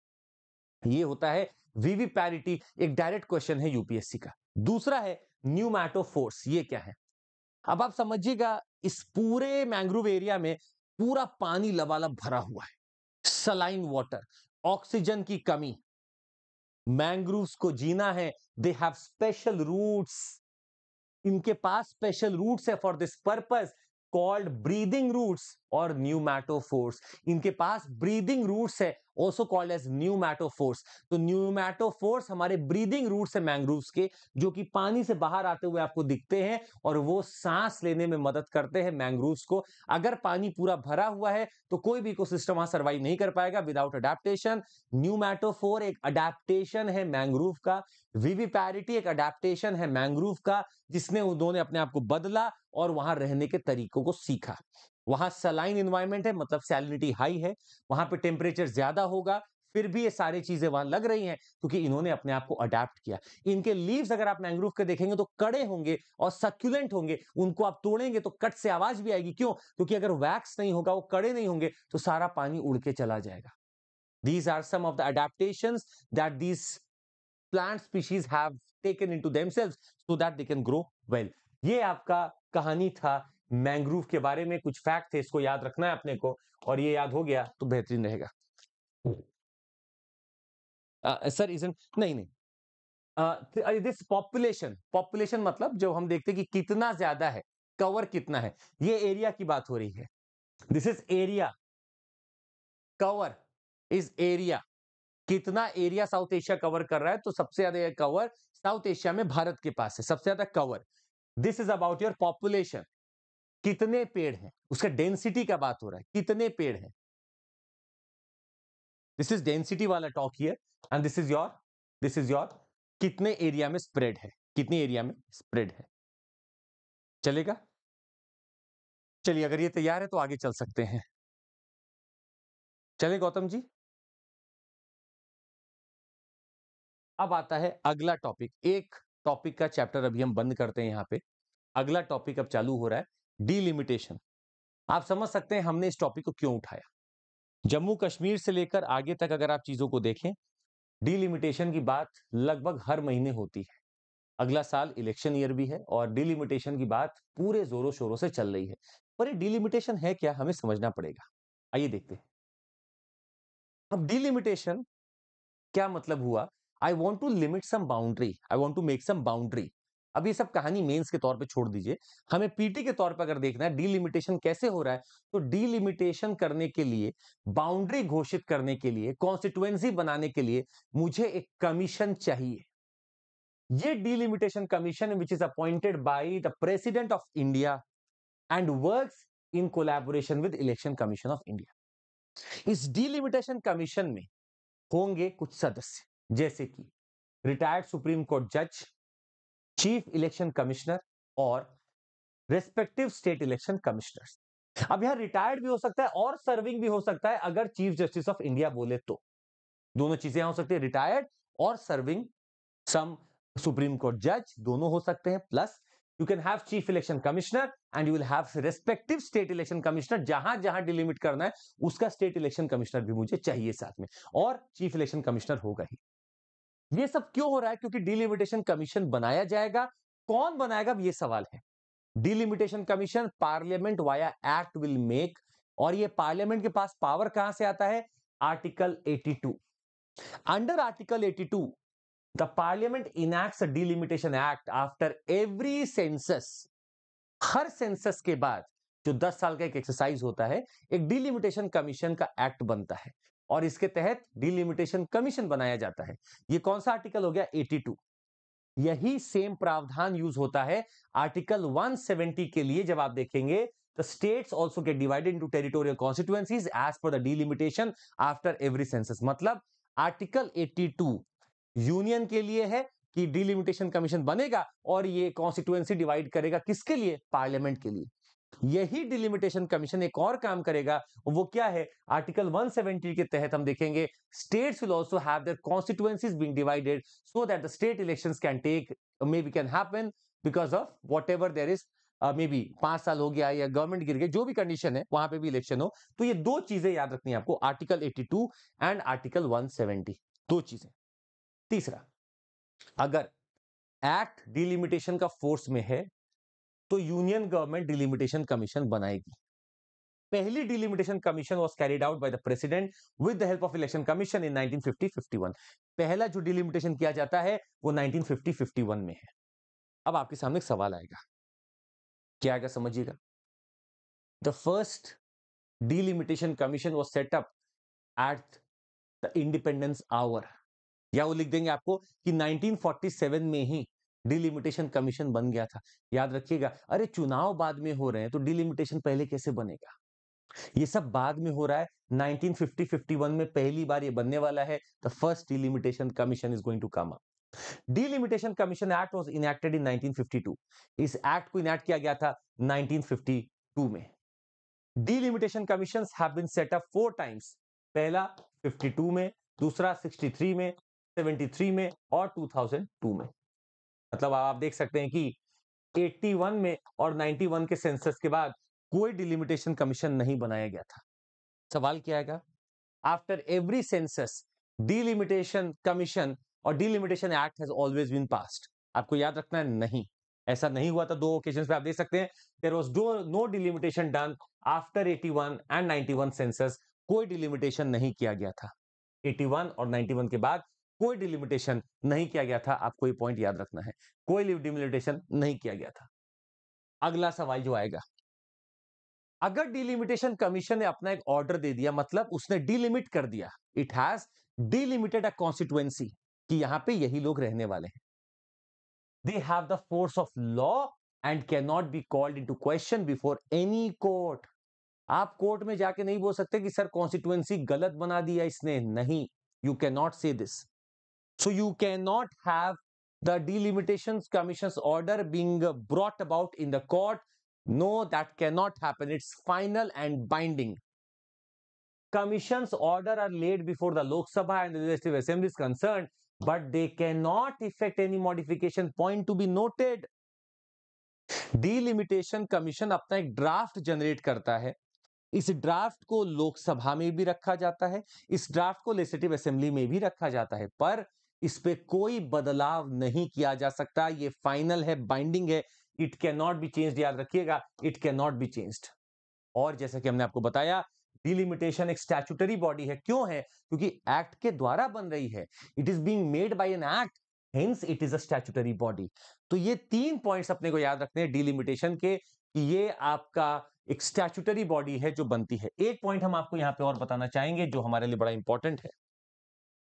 A: ये होता है वीवीपैरिटी एक डायरेक्ट क्वेश्चन है यूपीएससी का दूसरा है न्यूमैटोफोर्स ये क्या है अब आप समझिएगा इस पूरे मैंग्रोव एरिया में पूरा पानी लबालब भरा हुआ है सलाइन वाटर ऑक्सीजन की कमी मैंग्रोव्स को जीना है दे हैव स्पेशल रूट्स इनके पास स्पेशल रूट्स है for this purpose called breathing roots और न्यूमैटोफोर्स इनके पास ब्रीदिंग रूट्स है ऑल्सो कॉल्ड एज न्यूमैटोफोर्स तो न्यूमैटोफोर्स हमारे ब्रीदिंग रूट से मैंग्रोव्स के जो कि पानी से बाहर आते हुए आपको दिखते हैं और वो सांस लेने में मदद करते हैं मैंग्रोव्स को अगर पानी पूरा भरा हुआ है तो कोई भी इकोसिस्टम वहां सर्वाइव नहीं कर पाएगा विदाउट अडेप्टेशन न्यूमैटोफोर एक अडेप्टेशन है मैंग्रोव का विविपैरिटी एक अडेप्टेशन है मैंग्रोव का जिसने उन्होंने अपने आप को बदला और वहां रहने के तरीकों को सीखा वहां सलाइन इन्वायरमेंट है मतलब सैलिनिटी हाई है वहां पे टेम्परेचर ज्यादा होगा फिर भी ये सारी चीजें वहां लग रही हैं क्योंकि इन्होंने अपने आप को अडेप्ट किया इनके लीव्स अगर आप मैंग्रोव के देखेंगे तो कड़े होंगे और सक्यूलेंट होंगे उनको आप तोड़ेंगे तो कट से आवाज भी आएगी क्यों क्योंकि अगर वैक्स नहीं होगा वो कड़े नहीं होंगे तो सारा पानी उड़ के चला जाएगा these are some of the adaptation that these plant species have taken in to so that they can grow well ये आपका कहानी था मैंग्रूव के बारे में कुछ फैक्ट थे इसको याद रखना है अपने को और ये याद हो गया तो बेहतरीन रहेगा सर इज नहीं नहीं दिस पॉपुलेशन पॉपुलेशन मतलब जो हम देखते हैं कि कितना ज्यादा है कवर कितना है ये एरिया की बात हो रही है this is area cover is area कितना एरिया साउथ एशिया कवर कर रहा है तो सबसे ज्यादा कवर साउथ एशिया में भारत के पास है सबसे ज्यादा cover this is about your population कितने पेड़ हैं उसका डेंसिटी का बात हो रहा है कितने पेड़ हैं दिस इज डेंसिटी वाला talk here and this is your this is your कितने एरिया में स्प्रेड है कितने एरिया में स्प्रेड है चलेगा चलिए अगर ये तैयार है तो आगे चल सकते हैं चले गौतम जी अब आता है अगला टॉपिक एक टॉपिक का चैप्टर अभी हम बंद करते हैं यहां पे अगला टॉपिक अब चालू हो रहा है डीलिमिटेशन आप समझ सकते हैं हमने इस टॉपिक को क्यों उठाया जम्मू कश्मीर से लेकर आगे तक अगर आप चीजों को देखें डिलिमिटेशन की बात लगभग हर महीने होती है अगला साल इलेक्शन ईयर भी है और डिलिमिटेशन की बात पूरे जोरों शोरों से चल रही है पर ये डिलिमिटेशन है क्या हमें समझना पड़ेगा आइए देखते हैं अब डिलिमिटेशन क्या मतलब हुआ I want to limit some boundary I want to make some boundary अब ये सब कहानी मेंस के तौर पे छोड़ दीजिए हमें पीटी के तौर पे अगर देखना है डीलिमिटेशन कैसे हो रहा है तो डीलिमिटेशन करने के लिए बाउंड्री घोषित करने के लिए कॉन्स्टिट्युएंसी बनाने के लिए मुझे एक कमीशन चाहिए ये delimitation commission which is appointed by the president of India and work in collaboration with election commission of India इस डीलिमिटेशन कमीशन में होंगे कुछ सदस्य जैसे कि रिटायर्ड सुप्रीम कोर्ट जज चीफ इलेक्शन कमिश्नर और रेस्पेक्टिव स्टेट इलेक्शन कमिश्नर अब यहां रिटायर्ड भी हो सकता है और सर्विंग भी हो सकता है अगर चीफ जस्टिस ऑफ इंडिया बोले तो दोनों चीजें हो सकती है रिटायर्ड और सर्विंग सम सुप्रीम कोर्ट जज दोनों हो सकते हैं plus you can have chief election commissioner and you will have respective state election commissioner जहां जहां डिलिमिट करना है उसका स्टेट इलेक्शन कमिश्नर भी मुझे चाहिए साथ में और चीफ इलेक्शन कमिश्नर होगा ही ये सब क्यों हो रहा है क्योंकि डिलिमिटेशन कमीशन बनाया जाएगा कौन बनाएगा ये सवाल है delimitation commission parliament via act will make और ये पार्लियामेंट के पास पावर कहां से आता है article 82 under article 82 to the parliament in act delimitation act after every census हर सेंसस के बाद जो 10 साल का एक एक्सरसाइज होता है एक डिलिमिटेशन कमीशन का एक्ट बनता है और इसके तहत डिलिमिटेशन कमीशन बनाया जाता है ये कौन सा आर्टिकल हो गया 82 यही सेम प्रावधान यूज होता है आर्टिकल 170 के लिए जब आप देखेंगे the states also get divided into territorial constituencies as per the delimitation after every census मतलब आर्टिकल 82 यूनियन के लिए है कि डिलिमिटेशन कमीशन बनेगा और ये कॉन्स्टिट्यूएंसी डिवाइड करेगा किसके लिए पार्लियामेंट के लिए यही डिलिमिटेशन कमीशन एक और काम करेगा वो क्या है आर्टिकल 170 के तहत हम देखेंगे states will also have their constituencies being divided so that the state elections can take maybe can happen because of whatever there is maybe पांच साल हो गया या गवर्नमेंट गिर गया जो भी कंडीशन है वहां पे भी इलेक्शन हो तो ये दो चीजें याद रखनी है आपको आर्टिकल 82 एंड आर्टिकल 170 दो चीजें तीसरा अगर एक्ट डिलिमिटेशन का फोर्स में है तो यूनियन गवर्नमेंट डिलिमिटेशन कमीशन बनाएगी पहली delimitation commission was carried out by the president with the help of election commission in 1950-51 पहला जो डिलिमिटेशन किया जाता है वो 1950-51 में है अब आपके सामने एक सवाल आएगा क्या आएगा समझिएगा the first delimitation commission was set up at the independence hour या वो लिख देंगे आपको कि 1947 में ही डिलिमिटेशन कमीशन बन गया था याद रखिएगा अरे चुनाव बाद में हो रहे हैं तो डिलिमिटेशन पहले कैसे बनेगा ये सब बाद में हो रहा है 1950-51 में पहली बार ये बनने वाला है the first delimitation commission is going to come up delimitation commission act was enacted in 1952 इस एक्ट को इनएक्ट किया गया था 1952 में delimitation commissions have been set up four times पहला 52 में दूसरा 63 में 73 में और 2002 में मतलब आप देख सकते हैं कि 81 में और 91 के सेंसस के बाद कोई डिलिमिटेशन कमीशन नहीं बनाया गया था सवाल क्या आएगा after every census delimitation commission और delimitation act has always been passed आपको याद रखना है नहीं ऐसा नहीं हुआ था दो ओकेजन पे आप देख सकते हैं there was though no delimitation done after 81 and 91 census कोई डिलिमिटेशन नहीं किया गया था 81 और 91 के बाद कोई डिलिमिटेशन नहीं किया गया था आपको ये पॉइंट याद रखना है कोई डिलिमिटेशन नहीं किया गया था अगला सवाल जो आएगा अगर डिलिमिटेशन कमीशन ने अपना एक ऑर्डर दे दिया मतलब उसने डिलिमिट कर दिया it has delimited a constituency कि यहां पे यही लोग रहने वाले हैं they have the force of law and can not be called into question before any court आप कोर्ट में जाके नहीं बोल सकते कि सर कॉन्स्टिट्युएंसी गलत बना दिया इसने नहीं you can not say this So you cannot have the delimitations commission's order being brought about in the court. No, that cannot happen. It's final and binding. Commission's order are laid before the Lok Sabha and the Legislative Assembly is concerned, but they cannot effect any modification. Point to be noted. Delimitation commission अपना एक draft generate करता है इस draft को लोकसभा में भी रखा जाता है इस ड्राफ्ट को लेजिस्लेटिव असेंबली में भी रखा जाता है पर इस पर कोई बदलाव नहीं किया जा सकता ये फाइनल है बाइंडिंग है it can not be change याद रखिएगा it can not be changed और जैसा कि हमने आपको बताया डिलिमिटेशन एक स्टैचुटरी बॉडी है क्यों है क्योंकि एक्ट के द्वारा बन रही है it is being made by an act hence it is a statutory body तो ये तीन पॉइंट्स अपने को याद रखने हैं डिलिमिटेशन के कि ये आपका एक स्टैचुटरी बॉडी है जो बनती है एक पॉइंट हम आपको यहां पे और बताना चाहेंगे जो हमारे लिए बड़ा इंपॉर्टेंट है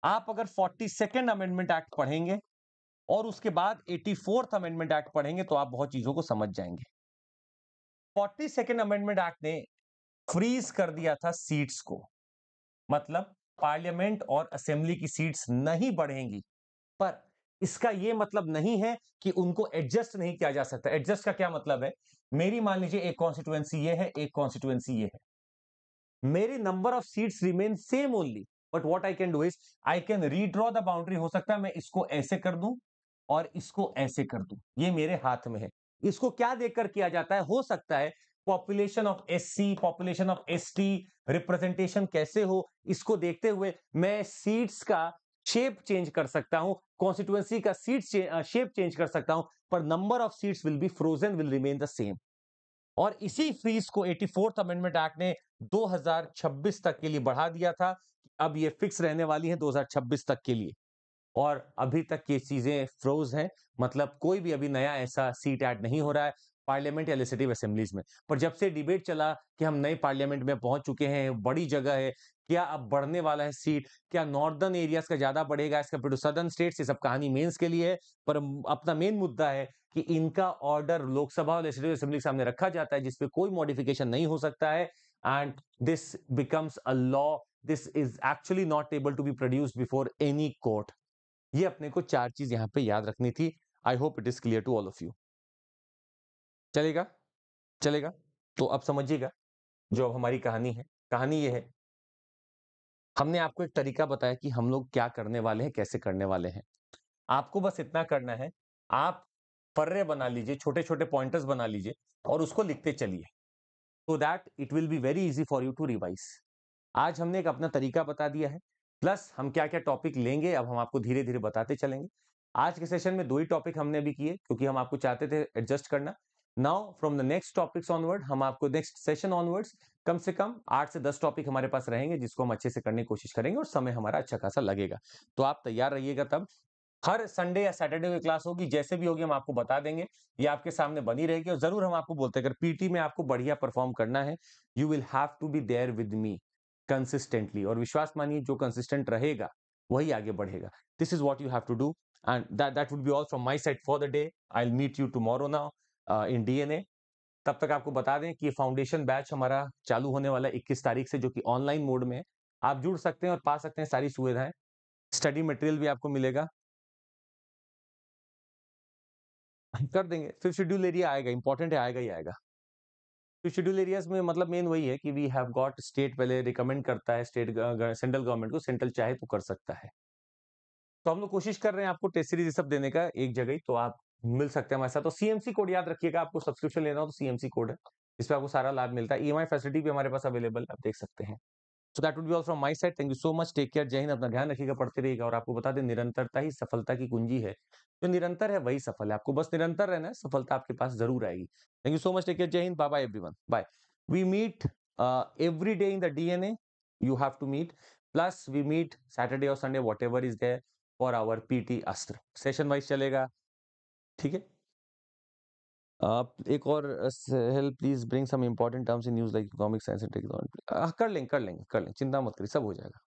A: आप अगर फोर्टी सेकेंड अमेंडमेंट एक्ट पढ़ेंगे और उसके बाद एटी फोर्थ अमेंडमेंट एक्ट पढ़ेंगे तो आप बहुत चीजों को समझ जाएंगे फोर्टी सेकेंड अमेंडमेंट एक्ट ने फ्रीज कर दिया था सीट्स को मतलब पार्लियामेंट और असेंबली की सीट्स नहीं बढ़ेंगी पर इसका यह मतलब नहीं है कि उनको एडजस्ट नहीं किया जा सकता एडजस्ट का क्या मतलब है मेरी मान लीजिए एक कॉन्स्टिट्युएंसी ये है एक कॉन्स्टिट्युएंसी ये है मेरी number of seats remain same only but what I can do is I can redraw the boundary हो सकता है मैं इसको ऐसे कर दू और इसको ऐसे कर दू ये मेरे हाथ में है इसको क्या देखकर किया जाता है हो सकता है population of S C population of S T representation कैसे हो इसको देखते हुए मैं सीट्स का शेप चेंज कर सकता हूं कॉन्स्टिट्युएंसी का सीट शेप चेंज कर सकता हूं पर number of seats will be frozen will remain the same और इसी फ्रीज को एटी फोर्थ अमेंडमेंट एक्ट ने 2026 तक के लिए बढ़ा दिया था अब ये फिक्स रहने वाली हैं 2026 तक के लिए और अभी तक ये चीजें फ्रोज हैं मतलब कोई भी अभी नया ऐसा सीट ऐड नहीं हो रहा है पार्लियामेंट या लेजिस्टिव असेंबलीज में पर जब से डिबेट चला कि हम नए पार्लियामेंट में पहुंच चुके हैं बड़ी जगह है क्या अब बढ़ने वाला है सीट क्या नॉर्दर्न एरियाज का ज्यादा बढ़ेगा इसका टू सदर्न स्टेट ये सब कहानी मेंस के लिए है पर अपना मेन मुद्दा है कि इनका ऑर्डर लोकसभा और लेजिस्टिव असेंबली के सामने रखा जाता है जिसपे कोई मॉडिफिकेशन नहीं हो सकता है and this becomes a law this is actually not able to be produced before any court ये अपने को चार चीज यहां पे याद रखनी थी I hope it is clear to all of you चलेगा चलेगा तो अब समझिएगा जो अब हमारी कहानी है कहानी ये है हमने आपको एक तरीका बताया कि हम लोग क्या करने वाले हैं कैसे करने वाले हैं आपको बस इतना करना है आप फर्रे बना लीजिए छोटे छोटे पॉइंटर्स बना लीजिए और उसको लिखते चलिए so that it will be very easy for you to revise आज हमने एक अपना तरीका बता दिया है प्लस हम क्या क्या टॉपिक लेंगे अब हम आपको धीरे धीरे बताते चलेंगे आज के सेशन में दो ही टॉपिक हमने अभी किए क्योंकि हम आपको चाहते थे एडजस्ट करना now from the next topics onward हम आपको नेक्स्ट सेशन ऑनवर्ड्स कम से कम आठ से दस टॉपिक हमारे पास रहेंगे जिसको हम अच्छे से करने की कोशिश करेंगे और समय हमारा अच्छा खासा लगेगा तो आप तैयार रहिएगा तब हर संडे या सैटरडे की क्लास होगी जैसे भी होगी हम आपको बता देंगे ये आपके सामने बनी रहेगी और जरूर हम आपको बोलते हैं अगर पीटी में आपको बढ़िया परफॉर्म करना है you will have to be there with me consistently और विश्वास मानिए जो कंसिस्टेंट रहेगा वही आगे बढ़ेगा this is what you have to do and that would be all from my side for the day I meet you tomorrow now in D N A तब तक आपको बता दें कि ये फाउंडेशन बैच हमारा चालू होने वाला है इक्कीस तारीख से जो कि ऑनलाइन मोड में है आप जुड़ सकते हैं और पा सकते हैं सारी सुविधाएं स्टडी मटेरियल भी आपको मिलेगा कर देंगे फिर शेड्यूल एरिया आएगा इंपॉर्टेंट है आएगा ही आएगा तो शेड्यूल एरियाज में मतलब मेन वही है कि वी हैव गॉट स्टेट पहले रिकमेंड करता है स्टेट सेंट्रल गवर्नमेंट को सेंट्रल चाहे तो कर सकता है तो हम लोग कोशिश कर रहे हैं आपको टेस्ट सीरीज सब देने का एक जगह ही तो आप मिल सकते हैं हमारे साथ तो सीएमसी कोड याद रखिएगा आपको सब्सक्रिप्शन लेना हो तो सीएमसी कोड है इस पर आपको सारा लाभ मिलता है ई e फैसिलिटी भी हमारे पास अवेलेबल आप देख सकते हैं so that would be all from my side thank you so much take care जय हिंद अपना ध्यान रखिएगा पढ़ते रहिएगा और आपको बता दें निरंतरता ही सफलता की कुंजी है जो निरंतर है वही सफल है आपको बस निरंतर रहना है सफलता आपके पास जरूर आएगी thank you so much take care जय हिंद bye one bye we meet every day in the a you have to meet plus we meet Saturday और Sunday whatever is there for our T अस्त्र session wise चलेगा ठीक है आप एक और help please bring some important terms in news like economic science and technology कर लेंगे कर लेंगे कर लेंगे चिंता मत करिए सब हो जाएगा